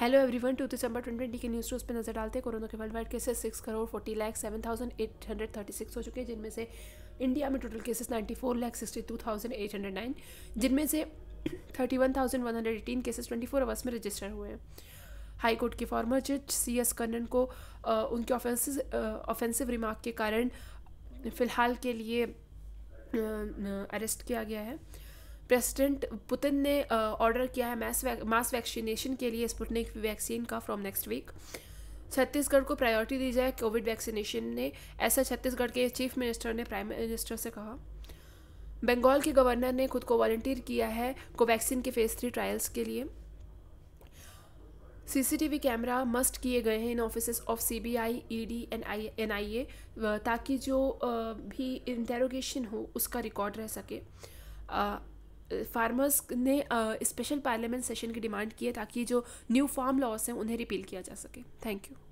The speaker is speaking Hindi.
hello everyone two December twenty के न्यूज़ रोज पे नजर डालते हैं कोरोना के world wide cases six crore forty lakh seven thousand eight hundred thirty six हो चुके हैं जिनमें से इंडिया में total cases ninety four lakh sixty two thousand eight hundred nine जिनमें से thirty one thousand one hundred eighteen cases twenty four hours में रजिस्टर हुए हैं हाई कोर्ट के फॉर्मर जज सी एस कर्नन को आ, उनके ऑफेंसिव ऑफेंसिव रिमार्क के कारण फ़िलहाल के लिए अरेस्ट किया गया है प्रेसिडेंट पुतिन ने ऑर्डर किया है मास वैक, मास वैक्सीनेशन के लिए स्पुटनिक वैक्सीन का फ्रॉम नेक्स्ट वीक छत्तीसगढ़ को प्रायोरिटी दी जाए कोविड वैक्सीनेशन ने ऐसा छत्तीसगढ़ के चीफ मिनिस्टर ने प्राइम मिनिस्टर से कहा बंगाल के गवर्नर ने खुद को वॉल्टियर किया है कोवैक्सीन के फेज़ थ्री ट्रायल्स के लिए सीसीटीवी कैमरा मस्ट किए गए हैं इन office of C B I E D N I N I A ताकि जो भी इंटेरोगेशन हो उसका रिकॉर्ड रह सके फार्मर्स ने स्पेशल पार्लियामेंट सेशन की डिमांड की है ताकि जो न्यू फार्म लॉस हैं उन्हें रिपील किया जा सके थैंक यू